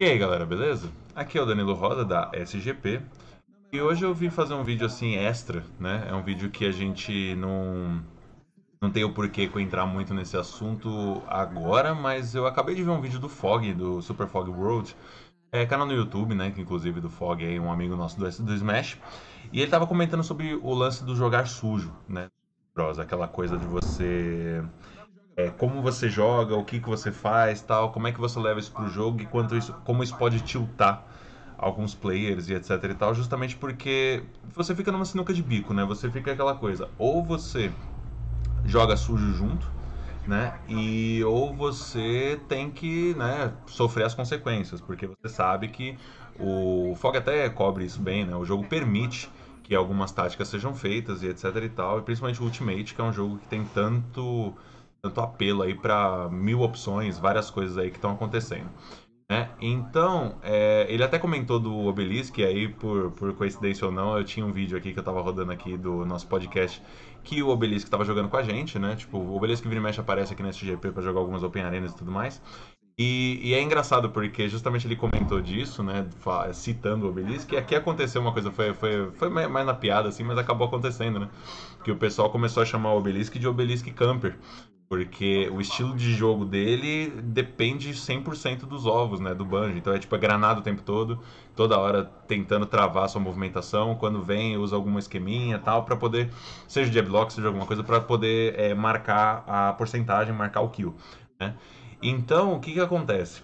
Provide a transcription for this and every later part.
E aí galera, beleza? Aqui é o Danilo Roda da SGP e hoje eu vim fazer um vídeo assim extra, né? É um vídeo que a gente não, não tem o porquê entrar muito nesse assunto agora, mas eu acabei de ver um vídeo do Fog, do Super Fog World, é, canal no YouTube, né? Que inclusive do Fog é um amigo nosso do, do Smash, e ele tava comentando sobre o lance do jogar sujo, né? Aquela coisa de você é, como você joga, o que, que você faz, tal, como é que você leva isso pro jogo e quanto isso, como isso pode tiltar alguns players e etc e tal, justamente porque você fica numa sinuca de bico, né? Você fica aquela coisa, ou você joga sujo junto, né? E ou você tem que, né, sofrer as consequências, porque você sabe que o Fog até cobre isso bem, né? O jogo permite que algumas táticas sejam feitas e etc e tal, e principalmente o Ultimate, que é um jogo que tem tanto tanto apelo aí para mil opções, várias coisas aí que estão acontecendo. Né? Então, é, ele até comentou do Obelisk, e aí por, por coincidência ou não, eu tinha um vídeo aqui que eu tava rodando aqui do nosso podcast que o Obelisk tava jogando com a gente, né? Tipo, o Obelisk vira e mexe aparece aqui nesse GP para jogar algumas Open Arenas e tudo mais. E, e, é engraçado porque justamente ele comentou disso, né? Citando o Obelisk, e aqui aconteceu uma coisa, foi, foi, foi mais na piada, assim, mas acabou acontecendo, né? Que o pessoal começou a chamar o Obelisk de Obelisk Camper. Porque o estilo de jogo dele depende 100% dos ovos, né? Do banjo. Então é tipo, é granada o tempo todo, toda hora tentando travar a sua movimentação. Quando vem, usa alguma esqueminha tal, para poder, seja de block, seja alguma coisa, para poder é, marcar a porcentagem, marcar o kill. Né? Então, o que que acontece?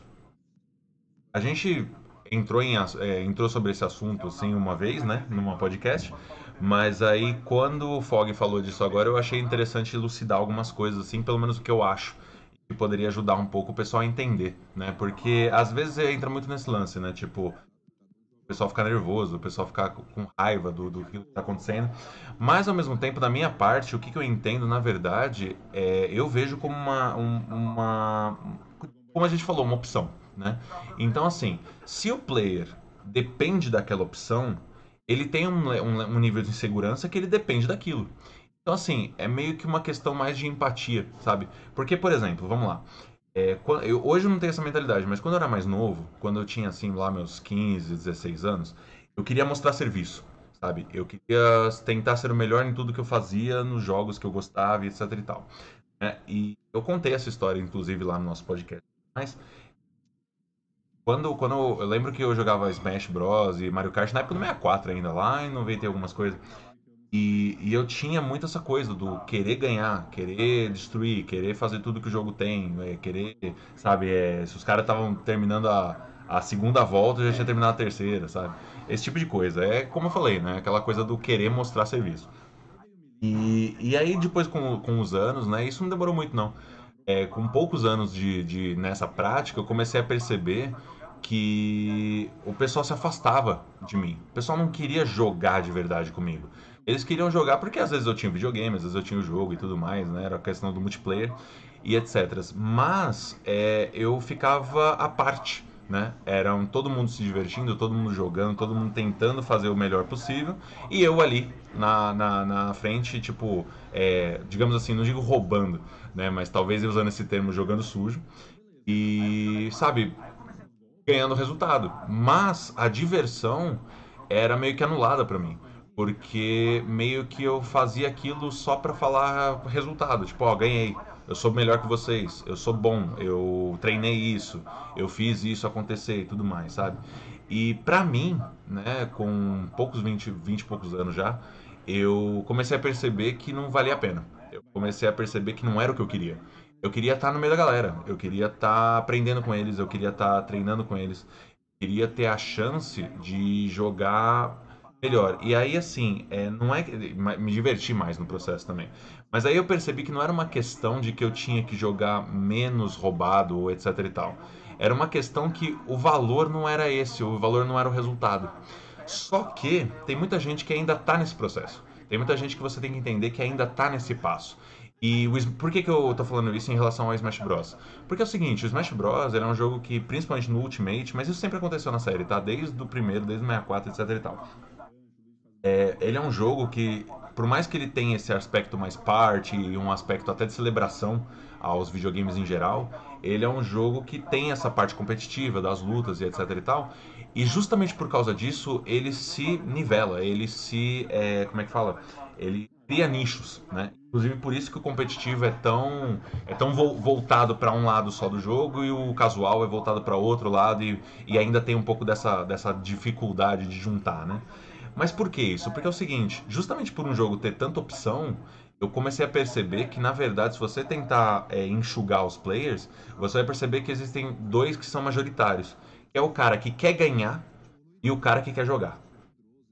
A gente entrou, em, é, entrou sobre esse assunto, assim, uma vez, né? Numa podcast. Mas aí, quando o Fog falou disso agora, eu achei interessante elucidar algumas coisas, assim, pelo menos o que eu acho. Que poderia ajudar um pouco o pessoal a entender, né? Porque às vezes entra muito nesse lance, né? Tipo, o pessoal ficar nervoso, o pessoal ficar com raiva do, do que está acontecendo. Mas, ao mesmo tempo, da minha parte, o que, que eu entendo, na verdade, é, eu vejo como uma, uma. Como a gente falou, uma opção. Né? Então, assim, se o player depende daquela opção, ele tem um, um, um nível de insegurança que ele depende daquilo. Então, assim, é meio que uma questão mais de empatia, sabe? Porque, por exemplo, vamos lá. É, eu, hoje eu não tenho essa mentalidade, mas quando eu era mais novo, quando eu tinha, assim, lá meus 15, 16 anos, eu queria mostrar serviço, sabe? Eu queria tentar ser o melhor em tudo que eu fazia, nos jogos que eu gostava, etc e tal. É, e eu contei essa história, inclusive, lá no nosso podcast. Mas quando, quando eu lembro que eu jogava Smash Bros e Mario Kart na época do 64 ainda, lá em 90 e algumas coisas. E, e, eu tinha muito essa coisa do querer ganhar, querer destruir, querer fazer tudo que o jogo tem, é, querer, sabe, é, se os caras estavam terminando a, a segunda volta, eu já tinha terminado a terceira, sabe? Esse tipo de coisa. É como eu falei, né? Aquela coisa do querer mostrar serviço. E, e aí depois com, com os anos, né? Isso não demorou muito não. É, com poucos anos de, de, nessa prática, eu comecei a perceber que o pessoal se afastava de mim. O pessoal não queria jogar de verdade comigo. Eles queriam jogar porque às vezes eu tinha videogame, às vezes eu tinha o jogo e tudo mais, né? Era a questão do multiplayer e etc. Mas é, eu ficava à parte né? Era um, todo mundo se divertindo, todo mundo jogando, todo mundo tentando fazer o melhor possível. E eu ali na, na, na frente, tipo, é, digamos assim, não digo roubando, né? Mas talvez usando esse termo jogando sujo. E, sabe, ganhando resultado. Mas a diversão era meio que anulada para mim. Porque meio que eu fazia aquilo só para falar resultado. Tipo, ó, ganhei eu sou melhor que vocês, eu sou bom, eu treinei isso, eu fiz isso acontecer e tudo mais, sabe? E pra mim, né, com poucos 20, 20 e poucos anos já, eu comecei a perceber que não valia a pena. Eu comecei a perceber que não era o que eu queria. Eu queria estar tá no meio da galera, eu queria estar tá aprendendo com eles, eu queria estar tá treinando com eles, eu queria ter a chance de jogar melhor. E aí, assim, é, não é me diverti mais no processo também. Mas aí eu percebi que não era uma questão de que eu tinha que jogar menos roubado ou etc e tal. Era uma questão que o valor não era esse, o valor não era o resultado. Só que tem muita gente que ainda tá nesse processo. Tem muita gente que você tem que entender que ainda tá nesse passo. E o, por que, que eu tô falando isso em relação ao Smash Bros? Porque é o seguinte, o Smash Bros é um jogo que, principalmente no Ultimate, mas isso sempre aconteceu na série, tá? Desde o primeiro, desde o 64, etc e tal. É, ele é um jogo que, por mais que ele tenha esse aspecto mais parte e um aspecto até de celebração aos videogames em geral, ele é um jogo que tem essa parte competitiva das lutas e etc e tal. E justamente por causa disso, ele se nivela, ele se. É, como é que fala? Ele cria nichos, né? Inclusive por isso que o competitivo é tão é tão voltado para um lado só do jogo e o casual é voltado para outro lado e, e ainda tem um pouco dessa, dessa dificuldade de juntar, né? Mas por que isso? Porque é o seguinte, justamente por um jogo ter tanta opção, eu comecei a perceber que, na verdade, se você tentar é, enxugar os players, você vai perceber que existem dois que são majoritários. Que é o cara que quer ganhar e o cara que quer jogar.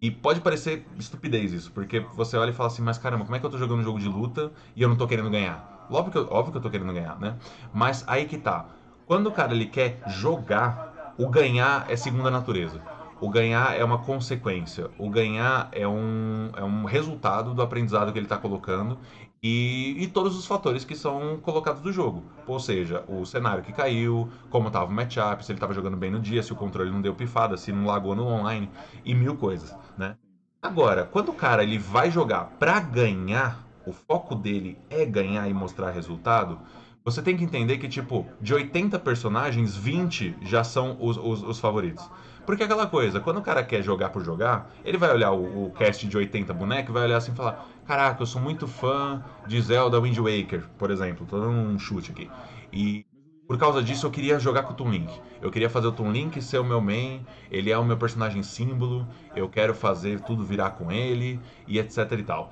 E pode parecer estupidez isso, porque você olha e fala assim, mas caramba, como é que eu tô jogando um jogo de luta e eu não tô querendo ganhar? Óbvio que eu, óbvio que eu tô querendo ganhar, né? Mas aí que tá. Quando o cara ele quer jogar, o ganhar é segunda natureza. O ganhar é uma consequência. O ganhar é um, é um resultado do aprendizado que ele está colocando e, e, todos os fatores que são colocados do jogo. Ou seja, o cenário que caiu, como estava o matchup, se ele estava jogando bem no dia, se o controle não deu pifada, se não lagou no online e mil coisas, né? Agora, quando o cara ele vai jogar para ganhar, o foco dele é ganhar e mostrar resultado, você tem que entender que, tipo, de 80 personagens, 20 já são os, os, os favoritos. Porque é aquela coisa, quando o cara quer jogar por jogar, ele vai olhar o, o cast de 80 bonecos e vai olhar assim e falar: Caraca, eu sou muito fã de Zelda Wind Waker, por exemplo. Tô dando um chute aqui. E por causa disso eu queria jogar com o Toon Link. Eu queria fazer o Toon Link ser o meu main, ele é o meu personagem símbolo, eu quero fazer tudo virar com ele e etc e tal.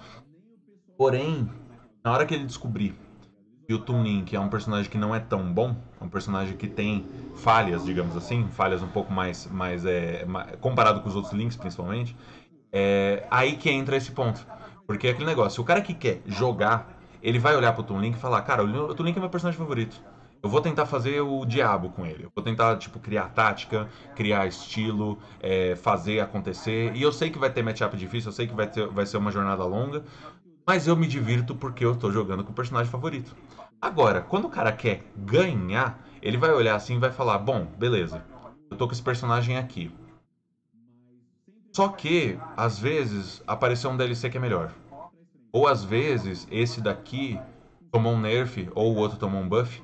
Porém, na hora que ele descobrir e o Milton Link é um personagem que não é tão bom, é um personagem que tem falhas, digamos assim, falhas um pouco mais, mais é, comparado com os outros Links, principalmente. É aí que entra esse ponto. Porque é aquele negócio, o cara que quer jogar, ele vai olhar pro Toon Link e falar, cara, o Toon Link é meu personagem favorito. Eu vou tentar fazer o diabo com ele. Eu vou tentar, tipo, criar tática, criar estilo, é, fazer acontecer. E eu sei que vai ter matchup difícil, eu sei que vai, ter, vai ser uma jornada longa, mas eu me divirto porque eu estou jogando com o personagem favorito. Agora, quando o cara quer ganhar, ele vai olhar assim e vai falar: bom, beleza, eu tô com esse personagem aqui. Só que, às vezes, apareceu um DLC que é melhor. Ou às vezes, esse daqui tomou um nerf, ou o outro tomou um buff.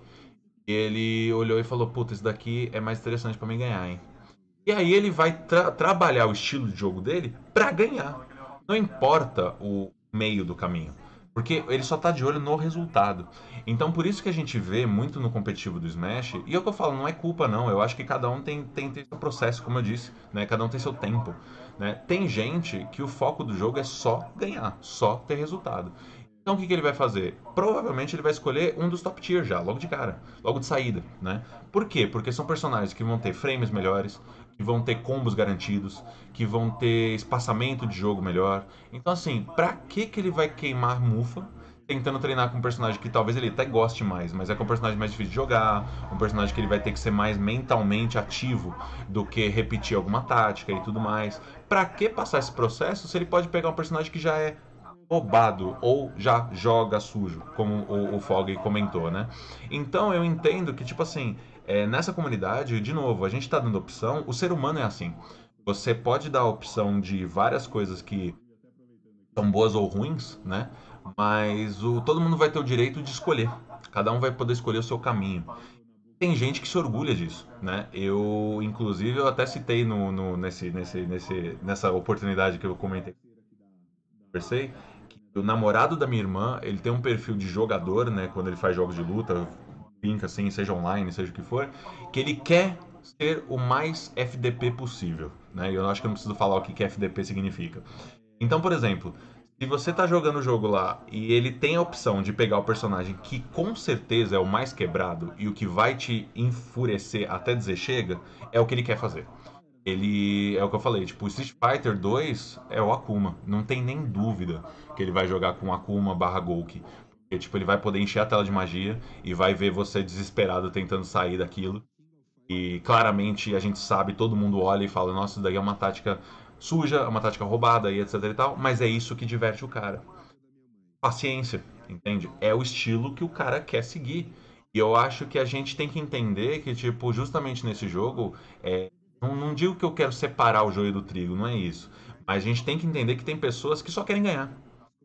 E ele olhou e falou: Puta, esse daqui é mais interessante para mim ganhar, hein? E aí ele vai tra trabalhar o estilo de jogo dele para ganhar. Não importa o meio do caminho. Porque ele só tá de olho no resultado. Então por isso que a gente vê muito no competitivo do Smash, e é o que eu falo, não é culpa não, eu acho que cada um tem, tem, tem seu processo, como eu disse, né? Cada um tem seu tempo. Né? Tem gente que o foco do jogo é só ganhar, só ter resultado. Então o que, que, ele vai fazer? Provavelmente ele vai escolher um dos top tier já, logo de cara, logo de saída, né? Por quê? Porque são personagens que vão ter frames melhores, que vão ter combos garantidos, que vão ter espaçamento de jogo melhor. Então, assim, pra que, que ele vai queimar mufa tentando treinar com um personagem que talvez ele até goste mais, mas é um personagem mais difícil de jogar, um personagem que ele vai ter que ser mais mentalmente ativo do que repetir alguma tática e tudo mais. Pra que passar esse processo se ele pode pegar um personagem que já é roubado ou já joga sujo, como o, o Fogg comentou, né? Então eu entendo que, tipo assim, é, nessa comunidade, de novo, a gente está dando opção, o ser humano é assim. Você pode dar a opção de várias coisas que são boas ou ruins, né? Mas o, todo mundo vai ter o direito de escolher. Cada um vai poder escolher o seu caminho. Tem gente que se orgulha disso, né? Eu, inclusive, eu até citei no, no nesse, nesse, nesse, nessa oportunidade que eu comentei. Conversei, o namorado da minha irmã, ele tem um perfil de jogador, né? Quando ele faz jogos de luta, brinca assim, seja online, seja o que for, que ele quer ser o mais FDP possível, né? Eu acho que eu não preciso falar o que, que FDP significa. Então, por exemplo, se você tá jogando o jogo lá e ele tem a opção de pegar o personagem que com certeza é o mais quebrado e o que vai te enfurecer até dizer chega, é o que ele quer fazer. Ele é o que eu falei, tipo, Street Fighter 2 é o Akuma, não tem nem dúvida que ele vai jogar com Akuma barra Golki tipo, ele vai poder encher a tela de magia e vai ver você desesperado tentando sair daquilo. E claramente a gente sabe, todo mundo olha e fala, nossa, isso daí é uma tática suja, é uma tática roubada e etc e tal, mas é isso que diverte o cara. Paciência, entende? É o estilo que o cara quer seguir. E eu acho que a gente tem que entender que, tipo, justamente nesse jogo, é, não, não digo que eu quero separar o joio do trigo, não é isso. Mas a gente tem que entender que tem pessoas que só querem ganhar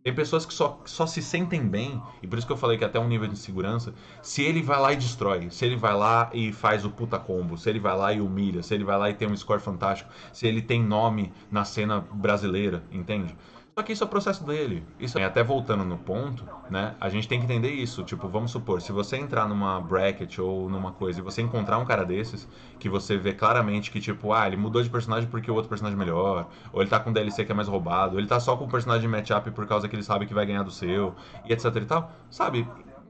tem pessoas que só, só se sentem bem, e por isso que eu falei que até um nível de segurança. se ele vai lá e destrói, se ele vai lá e faz o puta combo, se ele vai lá e humilha, se ele vai lá e tem um score fantástico, se ele tem nome na cena brasileira, entende? Só que isso é o processo dele. Isso, até voltando no ponto, né? A gente tem que entender isso. Tipo, vamos supor, se você entrar numa bracket ou numa coisa e você encontrar um cara desses, que você vê claramente que, tipo, ah, ele mudou de personagem porque o outro personagem é melhor, ou ele tá com DLC que é mais roubado, ou ele tá só com o personagem matchup por causa que ele sabe que vai ganhar do seu, e etc e tal, sabe?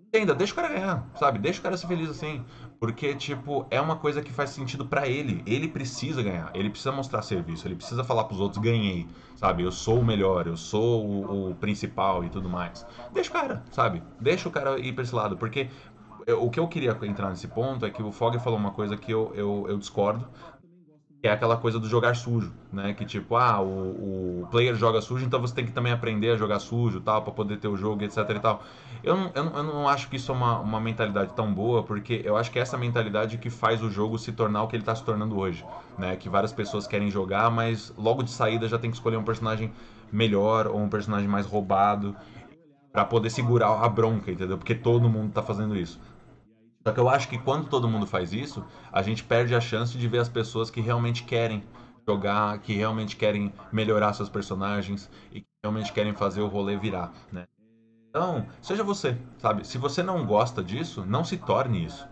entenda, deixa o cara ganhar, sabe? Deixa o cara ser feliz assim. Porque, tipo, é uma coisa que faz sentido para ele. Ele precisa ganhar, ele precisa mostrar serviço, ele precisa falar pros outros: ganhei, sabe? Eu sou o melhor, eu sou o, o principal e tudo mais. Deixa o cara, sabe? Deixa o cara ir pra esse lado. Porque o que eu queria entrar nesse ponto é que o Fogg falou uma coisa que eu, eu, eu discordo, que é aquela coisa do jogar sujo, né? Que tipo, ah, o, o player joga sujo, então você tem que também aprender a jogar sujo, tal, para poder ter o jogo, etc e tal. Eu não, eu não, eu não acho que isso é uma, uma mentalidade tão boa, porque eu acho que é essa mentalidade que faz o jogo se tornar o que ele tá se tornando hoje, né? Que várias pessoas querem jogar, mas logo de saída já tem que escolher um personagem melhor ou um personagem mais roubado para poder segurar a bronca, entendeu? Porque todo mundo tá fazendo isso. Só que eu acho que quando todo mundo faz isso, a gente perde a chance de ver as pessoas que realmente querem jogar, que realmente querem melhorar seus personagens e que realmente querem fazer o rolê virar, né? Então, seja você, sabe? Se você não gosta disso, não se torne isso.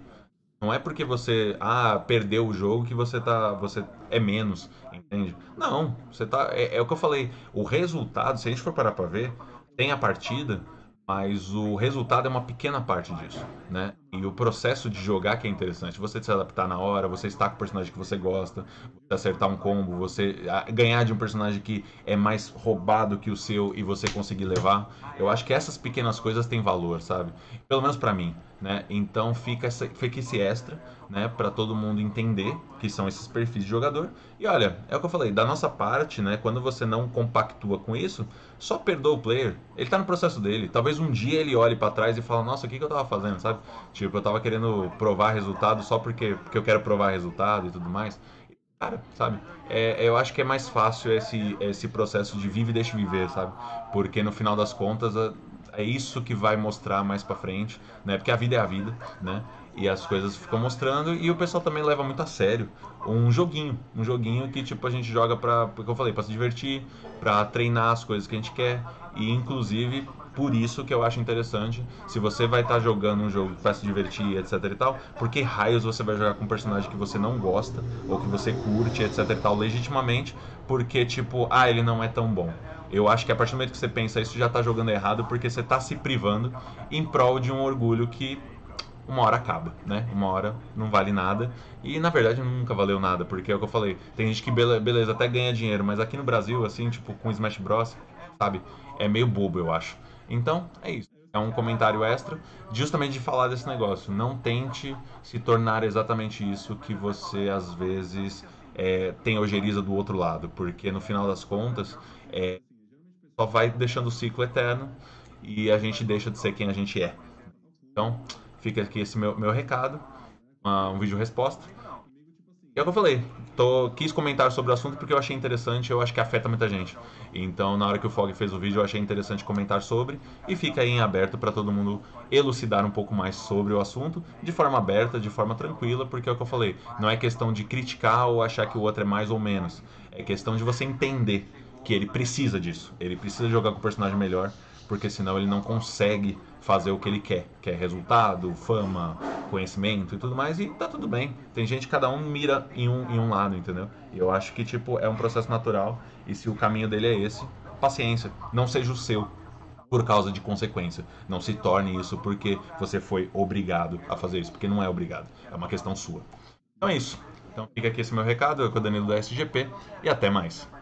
Não é porque você ah, perdeu o jogo que você tá você é menos, entende? Não, você tá é, é o que eu falei, o resultado, se a gente for parar para ver, tem a partida, mas o resultado é uma pequena parte disso, né? e o processo de jogar que é interessante. Você se adaptar na hora, você estar com o personagem que você gosta, você acertar um combo, você ah, ganhar de um personagem que é mais roubado que o seu e você conseguir levar. Eu acho que essas pequenas coisas têm valor, sabe? Pelo menos para mim, né? Então fica, essa, fica esse extra, né? Para todo mundo entender que são esses perfis de jogador. E olha, é o que eu falei, da nossa parte, né? Quando você não compactua com isso, só perdoa o player. Ele tá no processo dele. Talvez um dia ele olhe para trás e fale, nossa, o que, que eu tava fazendo, sabe? Tipo, Tipo, eu tava querendo provar resultado só porque, porque eu quero provar resultado e tudo mais. Cara, sabe? É, eu acho que é mais fácil esse, esse processo de vive e deixe viver, sabe? Porque no final das contas é, é isso que vai mostrar mais pra frente, né? Porque a vida é a vida, né? E as coisas ficam mostrando e o pessoal também leva muito a sério um joguinho, um joguinho que tipo a gente joga para, como eu falei, para se divertir, para treinar as coisas que a gente quer e inclusive por isso que eu acho interessante, se você vai estar tá jogando um jogo para se divertir, etc e tal, porque raios você vai jogar com um personagem que você não gosta, ou que você curte, etc e tal, legitimamente, porque tipo, ah, ele não é tão bom. Eu acho que a partir do momento que você pensa isso, já está jogando errado, porque você está se privando em prol de um orgulho que uma hora acaba, né? Uma hora não vale nada. E na verdade nunca valeu nada, porque é o que eu falei. Tem gente que, beleza, até ganha dinheiro, mas aqui no Brasil, assim, tipo, com Smash Bros, sabe? É meio bobo, eu acho. Então, é isso. É um comentário extra, justamente de falar desse negócio. Não tente se tornar exatamente isso que você, às vezes, é, tem ojeriza do outro lado, porque no final das contas, é, só vai deixando o ciclo eterno e a gente deixa de ser quem a gente é. Então, fica aqui esse meu, meu recado, uma, um vídeo resposta é o que eu falei. Tô, quis comentar sobre o assunto porque eu achei interessante, eu acho que afeta muita gente. Então, na hora que o Fog fez o vídeo, eu achei interessante comentar sobre e fica aí em aberto para todo mundo elucidar um pouco mais sobre o assunto, de forma aberta, de forma tranquila, porque é o que eu falei, não é questão de criticar ou achar que o outro é mais ou menos. É questão de você entender que ele precisa disso. Ele precisa jogar com o personagem melhor porque senão ele não consegue fazer o que ele quer, que é resultado, fama, conhecimento e tudo mais, e tá tudo bem. Tem gente que cada um mira em um, em um lado, entendeu? E eu acho que, tipo, é um processo natural, e se o caminho dele é esse, paciência, não seja o seu por causa de consequência. Não se torne isso porque você foi obrigado a fazer isso, porque não é obrigado, é uma questão sua. Então é isso. Então fica aqui esse meu recado, eu sou o Danilo da SGP e até mais.